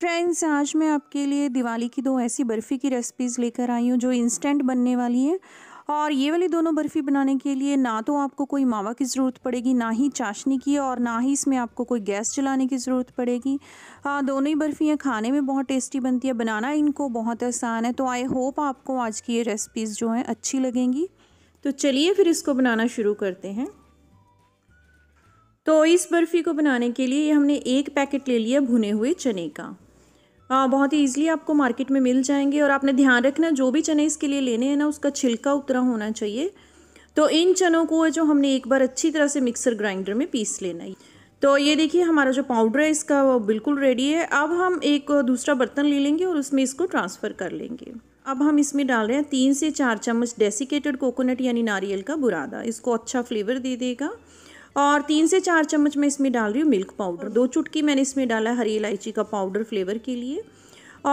friends आज मैं आपके लिए दिवाली की दो ऐसी बर्फ़ी की रेसिपीज़ लेकर आई हूँ जो इंस्टेंट बनने वाली है और ये वाली दोनों बर्फ़ी बनाने के लिए ना तो आपको कोई मावा की ज़रूरत पड़ेगी ना ही चाशनी की और ना ही इसमें आपको कोई गैस चलाने की ज़रूरत पड़ेगी आ, दोनों ही बर्फ़ियाँ खाने में बहुत टेस्टी बनती है बनाना इनको बहुत आसान है तो आई होप आपको आज की ये रेसिपीज़ जो हैं अच्छी लगेंगी तो चलिए फिर इसको बनाना शुरू करते हैं तो इस बर्फ़ी को बनाने के लिए हमने एक पैकेट ले लिया भुने हुए चने का हाँ, बहुत ही ईजिली आपको मार्केट में मिल जाएंगे और आपने ध्यान रखना जो भी चने इसके लिए लेने हैं ना उसका छिलका उतरा होना चाहिए तो इन चनों को जो हमने एक बार अच्छी तरह से मिक्सर ग्राइंडर में पीस लेना है तो ये देखिए हमारा जो पाउडर है इसका वो बिल्कुल रेडी है अब हम एक दूसरा बर्तन ले लेंगे और उसमें इसको ट्रांसफ़र कर लेंगे अब हम इसमें डाल रहे हैं तीन से चार चम्मच डेसिकेटेड कोकोनट यानी नारियल का बुरादा इसको अच्छा फ्लेवर दे देगा और तीन से चार चम्मच मैं इसमें डाल रही हूँ मिल्क पाउडर दो चुटकी मैंने इसमें डाला है हरी इलायची का पाउडर फ्लेवर के लिए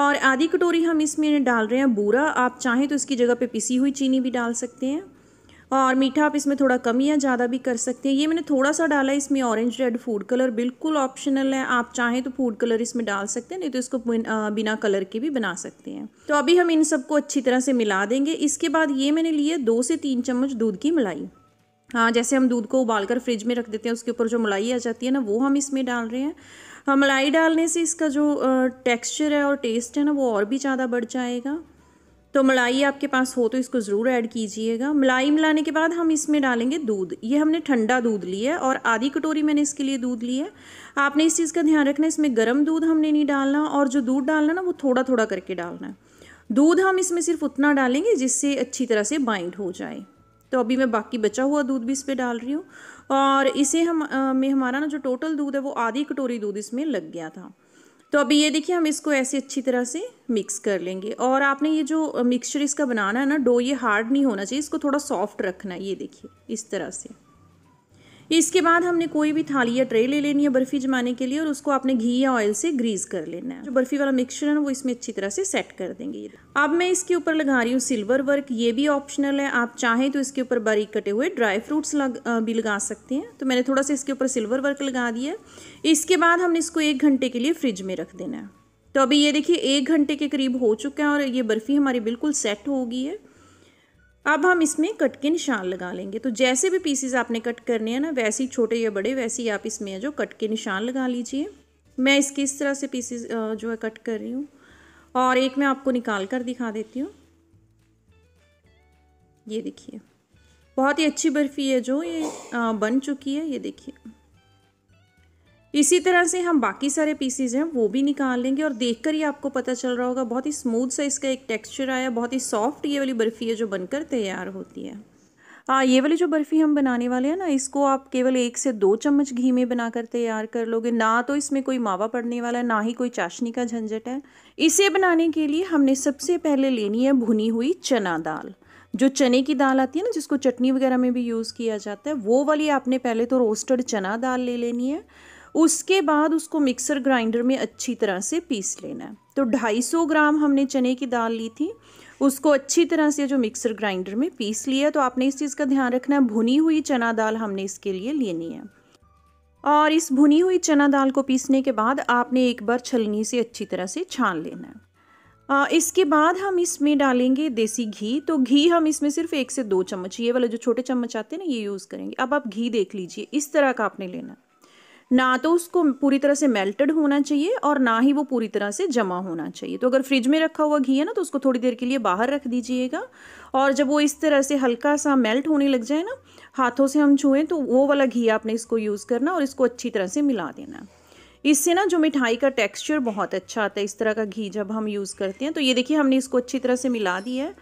और आधी कटोरी हम इसमें डाल रहे हैं बूरा आप चाहें तो इसकी जगह पे पिसी हुई चीनी भी डाल सकते हैं और मीठा आप इसमें थोड़ा कम या ज़्यादा भी कर सकते हैं ये मैंने थोड़ा सा डाला इसमें ऑरेंज रेड फूड कलर बिल्कुल ऑप्शनल है आप चाहें तो फूड कलर इसमें डाल सकते हैं नहीं तो इसको बिना कलर के भी बना सकते हैं तो अभी हम इन सबको अच्छी तरह से मिला देंगे इसके बाद ये मैंने लिए दो से तीन चम्मच दूध की मलाई हाँ जैसे हम दूध को उबाल कर फ्रिज में रख देते हैं उसके ऊपर जो मलाई आ जाती है ना वो हम इसमें डाल रहे हैं हाँ मलाई डालने से इसका जो टेक्सचर है और टेस्ट है ना वो और भी ज़्यादा बढ़ जाएगा तो मलाई आपके पास हो तो इसको ज़रूर ऐड कीजिएगा मलाई मिलाने के बाद हम इसमें डालेंगे दूध ये हमने ठंडा दूध लिया है और आधी कटोरी मैंने इसके लिए दूध लिया है आपने इस चीज़ का ध्यान रखना है इसमें गर्म दूध हमने नहीं डालना और जो दूध डालना ना वो थोड़ा थोड़ा करके डालना है दूध हम इसमें सिर्फ उतना डालेंगे जिससे अच्छी तरह से बाइंड हो जाए तो अभी मैं बाकी बचा हुआ दूध भी इस पर डाल रही हूँ और इसे हम आ, में हमारा ना जो टोटल दूध है वो आधी कटोरी दूध इसमें लग गया था तो अभी ये देखिए हम इसको ऐसे अच्छी तरह से मिक्स कर लेंगे और आपने ये जो मिक्सचर इसका बनाना है ना डो ये हार्ड नहीं होना चाहिए इसको थोड़ा सॉफ्ट रखना है ये देखिए इस तरह से इसके बाद हमने कोई भी थाली या ट्रे ले लेनी है बर्फ़ी जमाने के लिए और उसको आपने घी या ऑयल से ग्रीस कर लेना है जो बर्फ़ी वाला मिक्सचर है वो इसमें अच्छी तरह से सेट कर देंगे अब मैं इसके ऊपर लगा रही हूँ सिल्वर वर्क ये भी ऑप्शनल है आप चाहें तो इसके ऊपर बारीक कटे हुए ड्राई फ्रूट्स लग भी लगा सकते हैं तो मैंने थोड़ा सा इसके ऊपर सिल्वर वर्क लगा दिया इसके बाद हमने इसको एक घंटे के लिए फ्रिज में रख देना है तो अभी ये देखिए एक घंटे के करीब हो चुका है और ये बर्फ़ी हमारी बिल्कुल सेट होगी है अब हम इसमें कट के निशान लगा लेंगे तो जैसे भी पीसीज आपने कट करने हैं ना वैसे ही छोटे या बड़े वैसे ही आप इसमें जो कट के निशान लगा लीजिए मैं इसके इस तरह से पीसीज जो है कट कर रही हूँ और एक मैं आपको निकाल कर दिखा देती हूँ ये देखिए बहुत ही अच्छी बर्फ़ी है जो ये बन चुकी है ये देखिए इसी तरह से हम बाकी सारे पीसीज हैं वो भी निकाल लेंगे और देखकर ही आपको पता चल रहा होगा बहुत ही स्मूथ सा इसका एक टेक्सचर आया बहुत ही सॉफ्ट ये वाली बर्फ़ी है जो बनकर तैयार होती है आ, हाँ, ये वाली जो बर्फ़ी हम बनाने वाले हैं ना इसको आप केवल एक से दो चम्मच घी में बनाकर तैयार कर लोगे ना तो इसमें कोई मावा पड़ने वाला है ना ही कोई चाशनी का झंझट है इसे बनाने के लिए हमने सबसे पहले लेनी है भुनी हुई चना दाल जो चने की दाल आती है ना जिसको चटनी वगैरह में भी यूज़ किया जाता है वो वाली आपने पहले तो रोस्टेड चना दाल ले लेनी है उसके बाद उसको मिक्सर ग्राइंडर में अच्छी तरह से पीस लेना है तो 250 ग्राम हमने चने की दाल ली थी उसको अच्छी तरह से जो मिक्सर ग्राइंडर में पीस लिया तो आपने इस चीज़ का ध्यान रखना है भुनी हुई चना दाल हमने इसके लिए लेनी है और इस भुनी हुई चना दाल को पीसने के बाद आपने एक बार छलनी से अच्छी तरह से छान लेना है आ, इसके बाद हम इसमें डालेंगे देसी घी तो घी हम इसमें सिर्फ एक से दो चम्मच ये वाला जो छोटे चम्मच आते हैं ना ये यूज़ करेंगे अब आप घी देख लीजिए इस तरह का आपने लेना है ना तो उसको पूरी तरह से मेल्टेड होना चाहिए और ना ही वो पूरी तरह से जमा होना चाहिए तो अगर फ्रिज में रखा हुआ घी है ना तो उसको थोड़ी देर के लिए बाहर रख दीजिएगा और जब वो इस तरह से हल्का सा मेल्ट होने लग जाए ना हाथों से हम छुएं तो वो वाला घी आपने इसको यूज़ करना और इसको अच्छी तरह से मिला देना इससे ना जो मिठाई का टेक्स्चर बहुत अच्छा आता है इस तरह का घी जब हम यूज़ करते हैं तो ये देखिए हमने इसको अच्छी तरह से मिला दिया है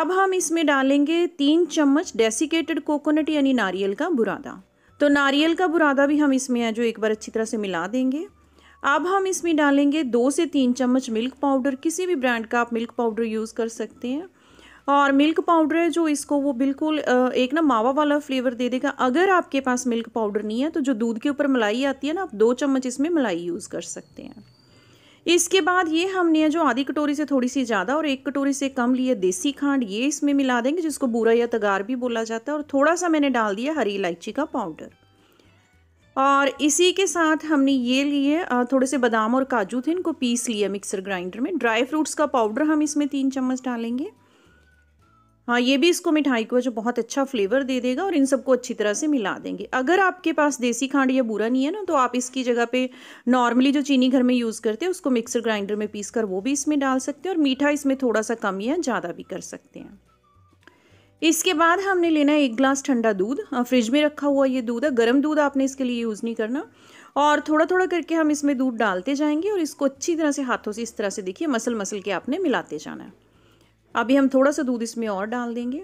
अब हम इसमें डालेंगे तीन चम्मच डेसिकेटेड कोकोनट यानी नारियल का बुरादा तो नारियल का बुरादा भी हम इसमें है जो एक बार अच्छी तरह से मिला देंगे अब हम इसमें डालेंगे दो से तीन चम्मच मिल्क पाउडर किसी भी ब्रांड का आप मिल्क पाउडर यूज़ कर सकते हैं और मिल्क पाउडर है जो इसको वो बिल्कुल एक ना मावा वाला फ्लेवर दे देगा अगर आपके पास मिल्क पाउडर नहीं है तो जो दूध के ऊपर मलाई आती है ना आप दो चम्मच इसमें मलाई यूज़ कर सकते हैं इसके बाद ये हमने जो आधी कटोरी से थोड़ी सी ज़्यादा और एक कटोरी से कम लिए देसी खांड ये इसमें मिला देंगे जिसको बूरा या तगार भी बोला जाता है और थोड़ा सा मैंने डाल दिया हरी इलायची का पाउडर और इसी के साथ हमने ये लिए थोड़े से बादाम और काजू थे इनको पीस लिया मिक्सर ग्राइंडर में ड्राई फ्रूट्स का पाउडर हम इसमें तीन चम्मच डालेंगे हाँ ये भी इसको मिठाई को जो बहुत अच्छा फ्लेवर दे देगा और इन सबको अच्छी तरह से मिला देंगे अगर आपके पास देसी खांड या बुरा नहीं है ना तो आप इसकी जगह पे नॉर्मली जो चीनी घर में यूज़ करते हैं उसको मिक्सर ग्राइंडर में पीस कर वो भी इसमें डाल सकते हैं और मीठा इसमें थोड़ा सा कम या ज़्यादा भी कर सकते हैं इसके बाद हमने लेना है एक ग्लास ठंडा दूध फ्रिज हाँ, में रखा हुआ ये दूध है गर्म दूध आपने इसके लिए यूज़ नहीं करना और थोड़ा थोड़ा करके हम इसमें दूध डालते जाएंगे और इसको अच्छी तरह से हाथों से इस तरह से देखिए मसल मसल के आपने मिलाते जाना है अभी हम थोड़ा सा दूध इसमें और डाल देंगे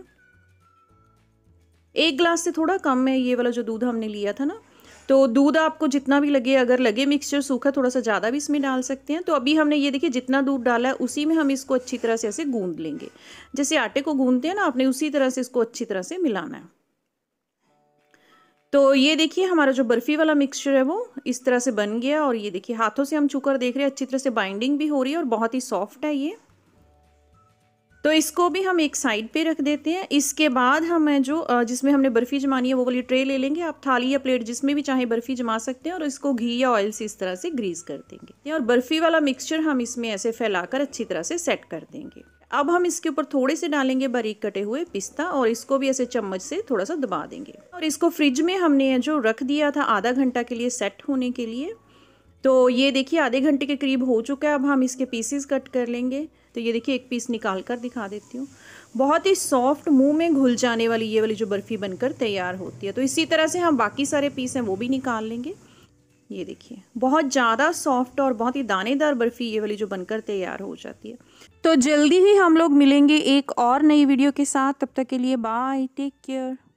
एक ग्लास से थोड़ा कम है ये वाला जो दूध हमने लिया था ना तो दूध आपको जितना भी लगे अगर लगे मिक्सचर सूखा थोड़ा सा ज़्यादा भी इसमें डाल सकते हैं तो अभी हमने ये देखिए जितना दूध डाला है उसी में हम इसको अच्छी तरह से ऐसे गूंद लेंगे जैसे आटे को गूंदते हैं ना आपने उसी तरह से इसको अच्छी तरह से मिलाना है तो ये देखिए हमारा जो बर्फ़ी वाला मिक्सचर है वो इस तरह से बन गया और ये देखिए हाथों से हम चूकर देख रहे हैं अच्छी तरह से बाइंडिंग भी हो रही है और बहुत ही सॉफ्ट है ये तो इसको भी हम एक साइड पे रख देते हैं इसके बाद हम जो जिसमें हमने बर्फ़ी जमानी है वो वाली ट्रे ले लेंगे आप थाली या प्लेट जिसमें भी चाहे बर्फ़ी जमा सकते हैं और इसको घी या ऑयल से इस तरह से ग्रीस कर देंगे और बर्फ़ी वाला मिक्सचर हम इसमें ऐसे फैलाकर अच्छी तरह से सेट कर देंगे अब हम इसके ऊपर थोड़े से डालेंगे बारीक कटे हुए पिस्ता और इसको भी ऐसे चम्मच से थोड़ा सा दबा देंगे और इसको फ्रिज में हमने जो रख दिया था आधा घंटा के लिए सेट होने के लिए तो ये देखिए आधे घंटे के करीब हो चुका है अब हम इसके पीसेस कट कर लेंगे तो ये देखिए एक पीस निकाल कर दिखा देती हूँ बहुत ही सॉफ्ट मुंह में घुल जाने वाली ये वाली जो बर्फ़ी बनकर तैयार होती है तो इसी तरह से हम बाकी सारे पीस हैं वो भी निकाल लेंगे ये देखिए बहुत ज़्यादा सॉफ्ट और बहुत ही दानेदार बर्फ़ी ये वाली जो बनकर तैयार हो जाती है तो जल्दी ही हम लोग मिलेंगे एक और नई वीडियो के साथ तब तक के लिए बाय टेक केयर